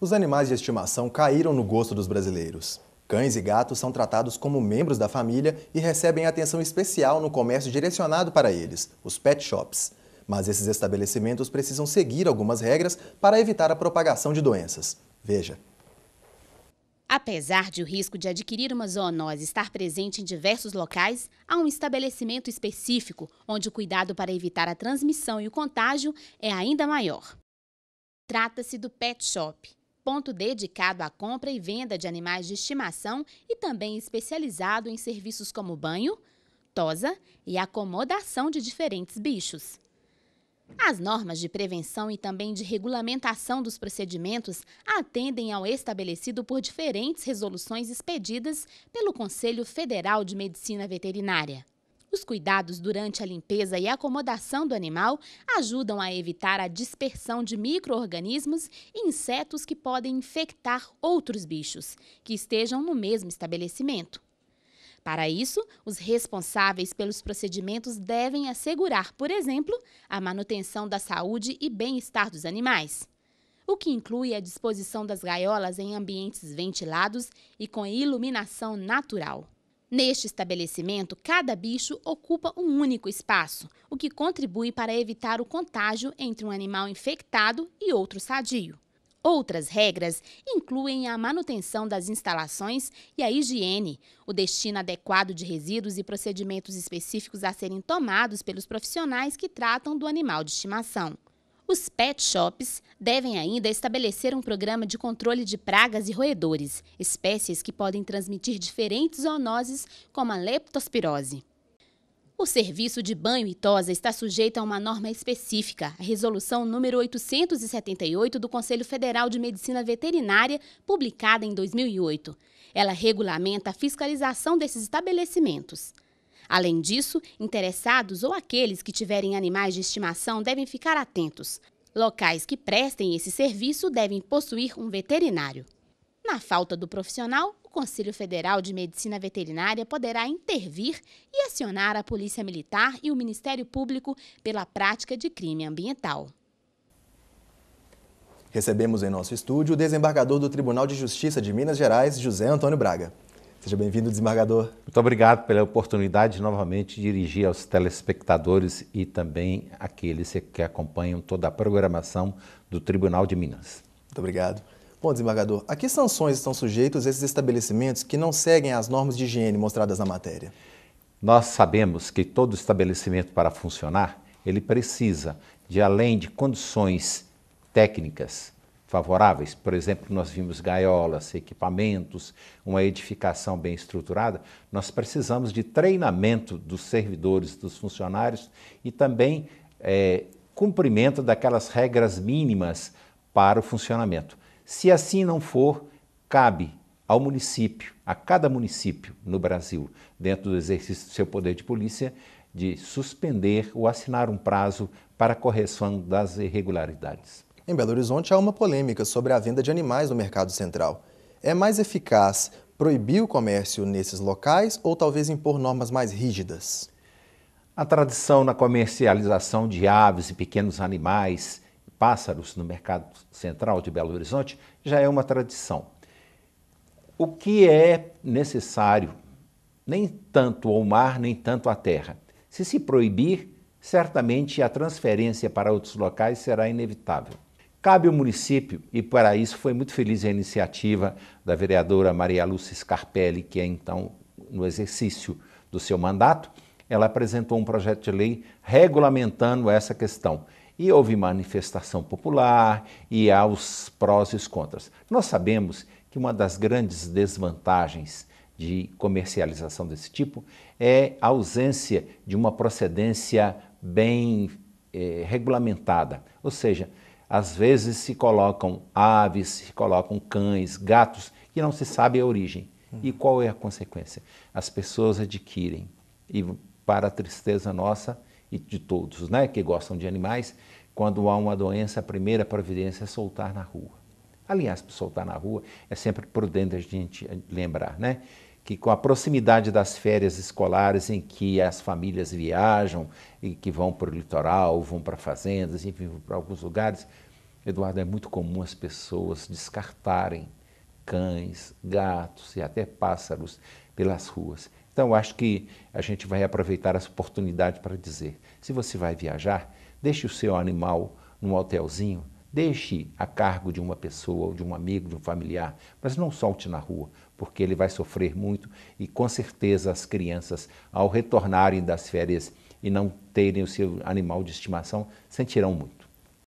os animais de estimação caíram no gosto dos brasileiros. Cães e gatos são tratados como membros da família e recebem atenção especial no comércio direcionado para eles, os pet shops. Mas esses estabelecimentos precisam seguir algumas regras para evitar a propagação de doenças. Veja. Apesar de o risco de adquirir uma zoonose estar presente em diversos locais, há um estabelecimento específico onde o cuidado para evitar a transmissão e o contágio é ainda maior. Trata-se do pet shop, ponto dedicado à compra e venda de animais de estimação e também especializado em serviços como banho, tosa e acomodação de diferentes bichos. As normas de prevenção e também de regulamentação dos procedimentos atendem ao estabelecido por diferentes resoluções expedidas pelo Conselho Federal de Medicina Veterinária. Os cuidados durante a limpeza e acomodação do animal ajudam a evitar a dispersão de micro-organismos e insetos que podem infectar outros bichos que estejam no mesmo estabelecimento. Para isso, os responsáveis pelos procedimentos devem assegurar, por exemplo, a manutenção da saúde e bem-estar dos animais, o que inclui a disposição das gaiolas em ambientes ventilados e com iluminação natural. Neste estabelecimento, cada bicho ocupa um único espaço, o que contribui para evitar o contágio entre um animal infectado e outro sadio. Outras regras incluem a manutenção das instalações e a higiene, o destino adequado de resíduos e procedimentos específicos a serem tomados pelos profissionais que tratam do animal de estimação. Os pet shops devem ainda estabelecer um programa de controle de pragas e roedores, espécies que podem transmitir diferentes zoonoses, como a leptospirose. O serviço de banho e tosa está sujeito a uma norma específica, a resolução número 878 do Conselho Federal de Medicina Veterinária, publicada em 2008. Ela regulamenta a fiscalização desses estabelecimentos. Além disso, interessados ou aqueles que tiverem animais de estimação devem ficar atentos. Locais que prestem esse serviço devem possuir um veterinário. Na falta do profissional, o Conselho Federal de Medicina Veterinária poderá intervir e acionar a Polícia Militar e o Ministério Público pela prática de crime ambiental. Recebemos em nosso estúdio o desembargador do Tribunal de Justiça de Minas Gerais, José Antônio Braga. Seja bem-vindo, desembargador. Muito obrigado pela oportunidade de novamente dirigir aos telespectadores e também àqueles que acompanham toda a programação do Tribunal de Minas. Muito obrigado. Bom, desembargador, a que sanções estão sujeitos esses estabelecimentos que não seguem as normas de higiene mostradas na matéria? Nós sabemos que todo estabelecimento para funcionar, ele precisa de além de condições técnicas, favoráveis. Por exemplo, nós vimos gaiolas, equipamentos, uma edificação bem estruturada. Nós precisamos de treinamento dos servidores, dos funcionários e também é, cumprimento daquelas regras mínimas para o funcionamento. Se assim não for, cabe ao município, a cada município no Brasil, dentro do exercício do seu poder de polícia, de suspender ou assinar um prazo para correção das irregularidades. Em Belo Horizonte, há uma polêmica sobre a venda de animais no mercado central. É mais eficaz proibir o comércio nesses locais ou talvez impor normas mais rígidas? A tradição na comercialização de aves e pequenos animais, pássaros no mercado central de Belo Horizonte já é uma tradição. O que é necessário, nem tanto ao mar, nem tanto à terra. Se se proibir, certamente a transferência para outros locais será inevitável. Cabe ao município, e para isso foi muito feliz a iniciativa da vereadora Maria Lúcia Scarpelli, que é então no exercício do seu mandato, ela apresentou um projeto de lei regulamentando essa questão. E houve manifestação popular e há os prós e os contras. Nós sabemos que uma das grandes desvantagens de comercialização desse tipo é a ausência de uma procedência bem eh, regulamentada. Ou seja, às vezes se colocam aves, se colocam cães, gatos, e não se sabe a origem. E uhum. qual é a consequência? As pessoas adquirem, e para a tristeza nossa e de todos né, que gostam de animais, quando há uma doença, a primeira providência é soltar na rua. Aliás, soltar na rua é sempre prudente a gente lembrar, né? que com a proximidade das férias escolares em que as famílias viajam e que vão para o litoral, vão para fazendas, enfim, para alguns lugares, Eduardo, é muito comum as pessoas descartarem cães, gatos e até pássaros pelas ruas. Então, acho que a gente vai aproveitar essa oportunidade para dizer: se você vai viajar, deixe o seu animal num hotelzinho Deixe a cargo de uma pessoa, de um amigo, de um familiar, mas não solte na rua, porque ele vai sofrer muito e com certeza as crianças, ao retornarem das férias e não terem o seu animal de estimação, sentirão muito.